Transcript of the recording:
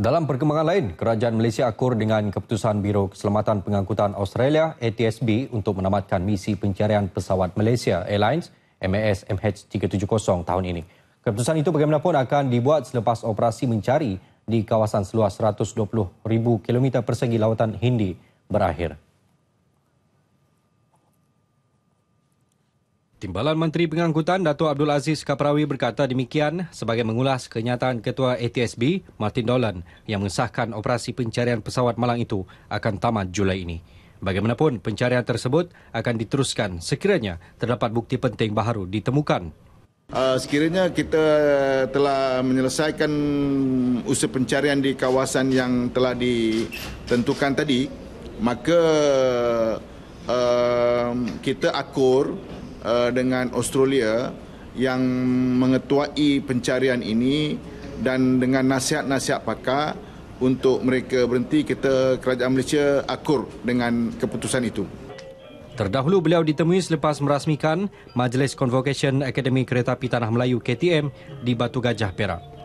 Dalam perkembangan lain, kerajaan Malaysia akur dengan keputusan Biro Keselamatan Pengangkutan Australia ATSB untuk menamatkan misi pencarian pesawat Malaysia Airlines MAS MH370 tahun ini. Keputusan itu bagaimanapun akan dibuat selepas operasi mencari di kawasan seluas 120,000 km persegi lautan Hindi berakhir. Timbalan Menteri Pengangkutan Dato' Abdul Aziz Kaprawi berkata demikian sebagai mengulas kenyataan Ketua ATSB Martin Dolan yang mengesahkan operasi pencarian pesawat malang itu akan tamat Julai ini. Bagaimanapun, pencarian tersebut akan diteruskan sekiranya terdapat bukti penting baharu ditemukan. Ah, sekiranya kita telah menyelesaikan usaha pencarian di kawasan yang telah ditentukan tadi, maka uh, kita akur Uh, dengan Australia yang mengetuai pencarian ini dan dengan nasihat-nasihat pakar untuk mereka berhenti kita kerajaan Malaysia akur dengan keputusan itu. Terdahulu beliau ditemui selepas merasmikan Majlis Convocation Akademi Kereta Api Tanah Melayu KTM di Batu Gajah Perak.